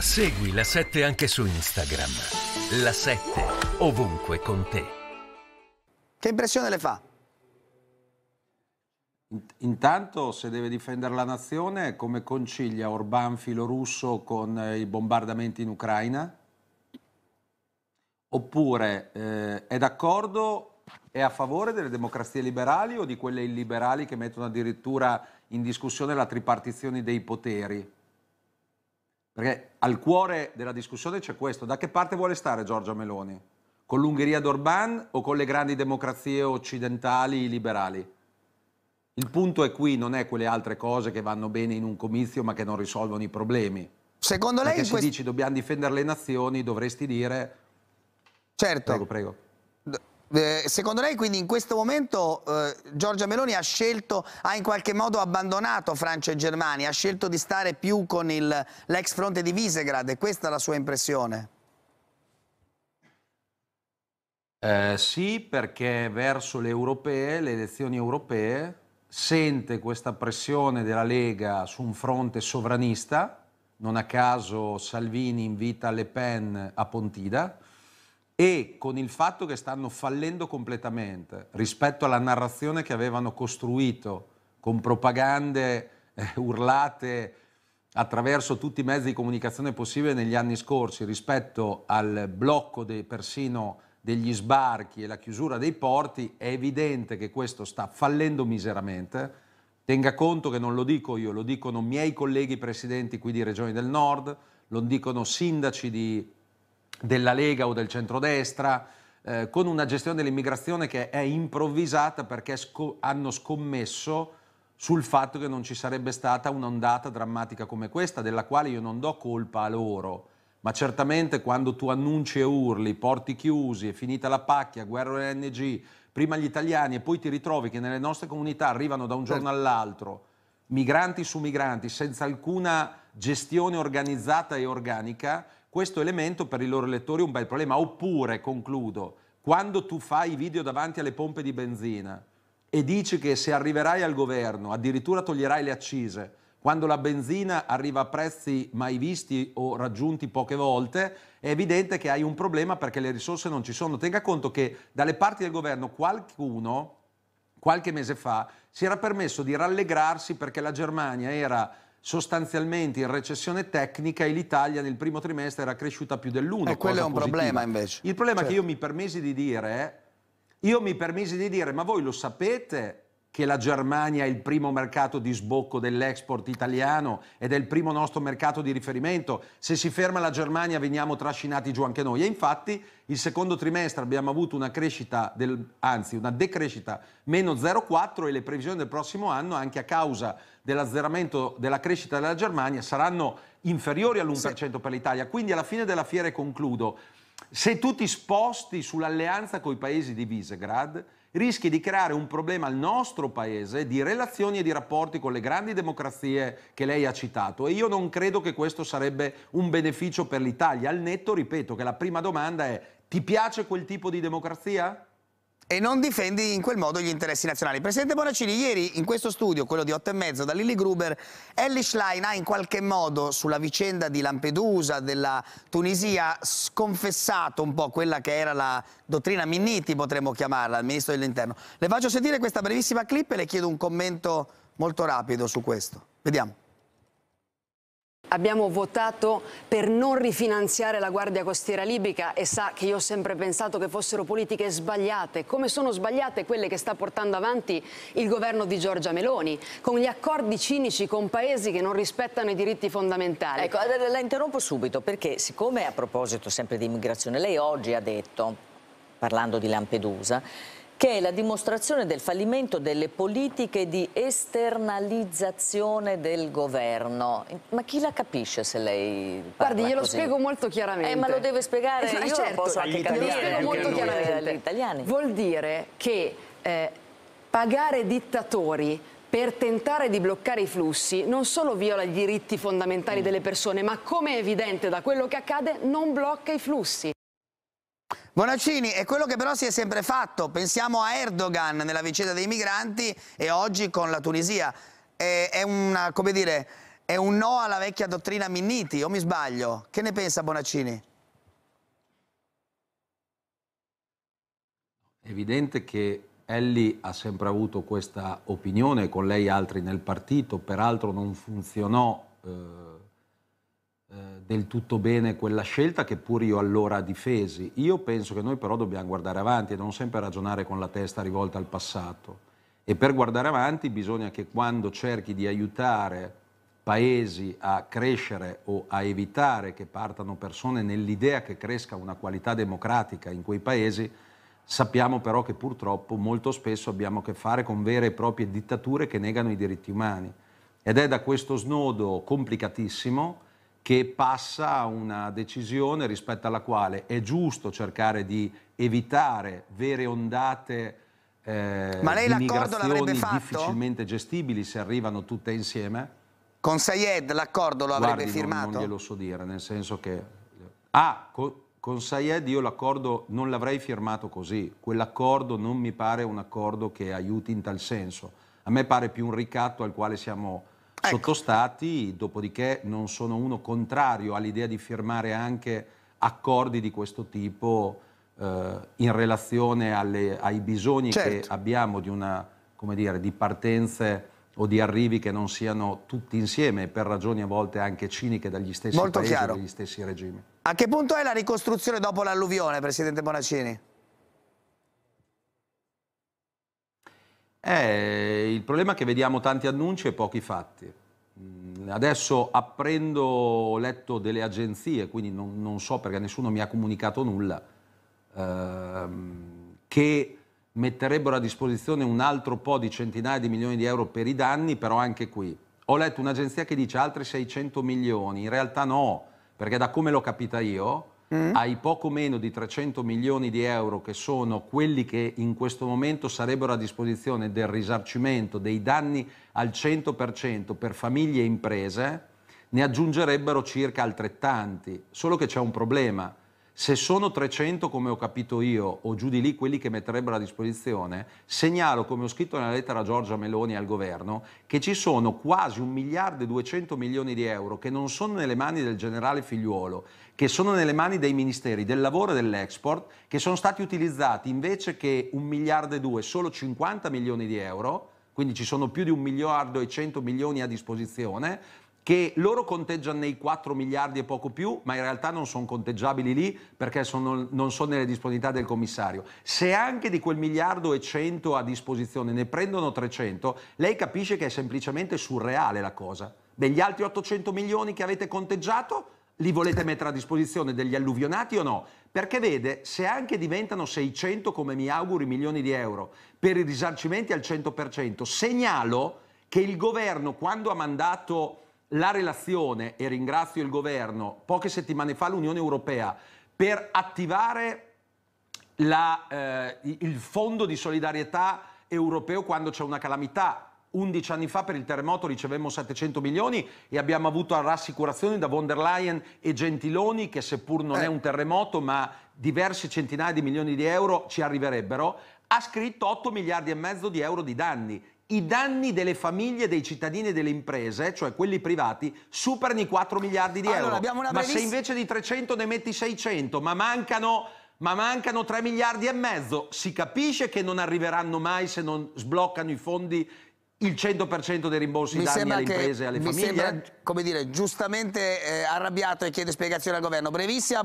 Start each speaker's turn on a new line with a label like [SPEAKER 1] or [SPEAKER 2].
[SPEAKER 1] Segui la 7 anche su Instagram.
[SPEAKER 2] La 7
[SPEAKER 1] ovunque con te.
[SPEAKER 2] Che impressione le fa?
[SPEAKER 1] Intanto, se deve difendere la nazione, come concilia Orban filorusso con eh, i bombardamenti in Ucraina? Oppure eh, è d'accordo, è a favore delle democrazie liberali o di quelle illiberali che mettono addirittura in discussione la tripartizione dei poteri? Perché al cuore della discussione c'è questo. Da che parte vuole stare Giorgia Meloni? Con l'Ungheria d'Orban o con le grandi democrazie occidentali liberali? Il punto è qui, non è quelle altre cose che vanno bene in un comizio ma che non risolvono i problemi. Secondo lei... Perché se quest... dici dobbiamo difendere le nazioni dovresti dire... Certo. Prego, prego.
[SPEAKER 2] Eh, secondo lei quindi in questo momento eh, Giorgia Meloni ha scelto, ha in qualche modo abbandonato Francia e Germania, ha scelto di stare più con l'ex fronte di Visegrad, è questa la sua impressione?
[SPEAKER 1] Eh, sì, perché verso le europee, le elezioni europee, sente questa pressione della Lega su un fronte sovranista, non a caso Salvini invita Le Pen a Pontida, e con il fatto che stanno fallendo completamente rispetto alla narrazione che avevano costruito con propagande eh, urlate attraverso tutti i mezzi di comunicazione possibili negli anni scorsi rispetto al blocco de, persino degli sbarchi e la chiusura dei porti, è evidente che questo sta fallendo miseramente. Tenga conto che non lo dico io, lo dicono miei colleghi presidenti qui di regioni del nord, lo dicono sindaci di della Lega o del centrodestra, eh, con una gestione dell'immigrazione che è improvvisata perché sco- hanno scommesso sul fatto che non ci sarebbe stata un'ondata drammatica come questa, della quale io non do colpa a loro, ma certamente quando tu annunci e urli, porti chiusi, è finita la pacchia, guerra ONG, prima gli italiani e poi ti ritrovi che nelle nostre comunità arrivano da un certo. giorno certo. all'altro migranti su migranti senza alcuna gestione organizzata e organica, questo elemento per i loro lettori è un bel problema. Oppure, concludo, quando tu fai i video davanti alle pompe di benzina e dici che se arriverai al governo addirittura toglierai le accise, quando la benzina arriva a prezzi mai visti o raggiunti poche volte, è evidente che hai un problema perché le risorse non ci sono. Tenga conto che dalle parti del governo qualcuno, qualche mese fa, si era permesso di rallegrarsi perché la Germania era sostanzialmente in recessione tecnica e l'Italia nel primo trimestre era cresciuta più dell'1. E eh, quello è un positiva. problema invece. Il problema certo. che io certo. mi permisi di dire, io mi permisi di dire, ma voi lo sapete che la Germania è il primo mercato di sbocco dell'export italiano ed è il primo nostro mercato di riferimento. Se si ferma la Germania veniamo trascinati giù anche noi. E infatti il secondo trimestre abbiamo avuto una crescita, del, anzi una decrescita, meno 0,4 e le previsioni del prossimo anno anche a causa dell'azzeramento della crescita della Germania saranno inferiori all'1% sì. per l'Italia. Quindi alla fine della fiera, e concludo, se tu ti sposti sull'alleanza con i paesi di Visegrad, rischi di creare un problema al nostro paese di relazioni e di rapporti con le grandi democrazie che lei ha citato e io non credo che questo sarebbe un beneficio per l'Italia.
[SPEAKER 2] Al netto, ripeto, che la prima domanda è ti piace quel tipo di democrazia? e non difendi in quel modo gli interessi nazionali. Presidente Bonaccini, ieri in questo studio, quello di 8 e mezzo, da Lilly Gruber, Ellie Schlein ha in qualche modo sulla vicenda di Lampedusa, della Tunisia, sconfessato un po' quella che era la dottrina Minniti, potremmo chiamarla, al ministro dell'interno. Le faccio sentire questa brevissima clip e le chiedo un commento molto rapido su questo. Vediamo abbiamo votato per non rifinanziare la Guardia Costiera Libica e sa che io ho sempre pensato che fossero politiche sbagliate, come sono sbagliate quelle che sta portando avanti il governo di Giorgia Meloni, con gli accordi cinici con paesi che non rispettano i diritti fondamentali. Ecco, la interrompo subito perché siccome a proposito sempre di immigrazione, lei oggi ha detto, parlando di Lampedusa, che è la dimostrazione del fallimento delle politiche di esternalizzazione del governo. Ma chi la capisce se lei parla Guardi, glielo così? spiego molto chiaramente. Eh, ma lo deve spiegare, eh, io certo, posso anche capire. Lo spiego molto chiaramente. Vuol dire che eh, pagare dittatori per tentare di bloccare i flussi non solo viola i diritti fondamentali mm. delle persone, ma come è evidente da quello che accade non blocca i flussi. Bonaccini, è quello che però si è sempre fatto. Pensiamo a Erdogan nella vicenda dei migranti e oggi con la Tunisia. È, è, una, dire, è un no alla vecchia dottrina Minniti, o mi sbaglio? Che ne pensa Bonaccini?
[SPEAKER 1] È evidente che Elli ha sempre avuto questa opinione, con lei altri nel partito, peraltro non funzionò... Eh eh, del tutto bene quella scelta che pur io allora difesi. Io penso che noi però dobbiamo guardare avanti e non sempre ragionare con la testa rivolta al passato. E per guardare avanti bisogna che quando cerchi di aiutare paesi a crescere o a evitare che partano persone nell'idea che cresca una qualità democratica in quei paesi, sappiamo però che purtroppo molto spesso abbiamo a che fare con vere e proprie dittature che negano i diritti umani. Ed è da questo snodo complicatissimo che passa una decisione rispetto alla quale è giusto cercare di evitare vere ondate eh, Ma lei l'accordo l'avrebbe fatto? difficilmente gestibili se arrivano tutte
[SPEAKER 2] insieme? Con Sayed l'accordo lo avrebbe Guardi, firmato? Non, non glielo
[SPEAKER 1] so dire, nel senso che... Ah, co con Sayed io l'accordo non l'avrei firmato così, quell'accordo non mi pare un accordo che aiuti in tal senso, a me pare più un ricatto al quale siamo ecco. sottostati, dopodiché non sono uno contrario all'idea di firmare anche accordi di questo tipo eh, in relazione alle, ai bisogni certo. che abbiamo di, una, dire, di partenze o di arrivi che non siano
[SPEAKER 2] tutti insieme per ragioni a volte anche ciniche dagli stessi Molto paesi chiaro. dagli
[SPEAKER 1] stessi regimi.
[SPEAKER 2] A che punto è la ricostruzione dopo l'alluvione, Presidente Bonaccini?
[SPEAKER 1] Eh, il problema è che vediamo tanti annunci e pochi fatti. Mm, adesso apprendo, ho letto delle agenzie, quindi non, non so perché nessuno mi ha comunicato nulla, ehm, che metterebbero a disposizione un altro po' di centinaia di milioni di euro per i danni, però anche qui. Ho letto un'agenzia che dice altri 600 milioni, in realtà no, perché da come l'ho capita io, mm. ai poco meno di 300 milioni di euro che sono quelli che in questo momento sarebbero a disposizione del risarcimento dei danni al 100% per famiglie e imprese, ne aggiungerebbero circa altrettanti. Solo che c'è un problema. Se sono 300, come ho capito io, o giù di lì quelli che metterebbero a disposizione, segnalo, come ho scritto nella lettera a Giorgia Meloni al governo, che ci sono quasi 1 miliardo e 200 milioni di euro che non sono nelle mani del generale figliuolo, che sono nelle mani dei ministeri del lavoro e dell'export, che sono stati utilizzati invece che 1 miliardo e 2, solo 50 milioni di euro, quindi ci sono più di 1 miliardo e 100 milioni a disposizione, che loro conteggiano nei 4 miliardi e poco più, ma in realtà non sono conteggiabili lì perché sono, non sono nelle disponibilità del commissario. Se anche di quel miliardo e 100 a disposizione ne prendono 300, lei capisce che è semplicemente surreale la cosa. Degli altri 800 milioni che avete conteggiato, li volete mettere a disposizione degli alluvionati o no? Perché vede, se anche diventano 600, come mi auguro, milioni di euro per i risarcimenti al 100%, segnalo che il governo quando ha mandato la relazione, e ringrazio il governo, poche settimane fa l'Unione Europea, per attivare la, eh, il fondo di solidarietà europeo quando c'è una calamità. 11 anni fa per il terremoto ricevemmo 700 milioni e abbiamo avuto rassicurazioni da von der Leyen e Gentiloni che seppur non eh. è un terremoto ma diverse centinaia di milioni di euro ci arriverebbero ha scritto 8 miliardi e mezzo di euro di danni i danni delle famiglie, dei cittadini e delle imprese, cioè quelli privati, superano i 4 miliardi di allora, euro. Ma se invece di 300 ne metti 600, ma mancano, ma mancano 3 miliardi e mezzo, si capisce che non arriveranno mai se non sbloccano i fondi il 100% dei rimborsi mi danni alle che, imprese e alle famiglie? Mi sembra,
[SPEAKER 2] come dire, giustamente eh, arrabbiato e chiede spiegazioni al governo. Brevissima